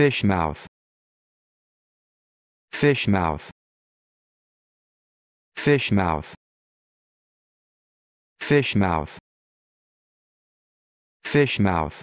fish mouth fish mouth fish mouth fish mouth fish mouth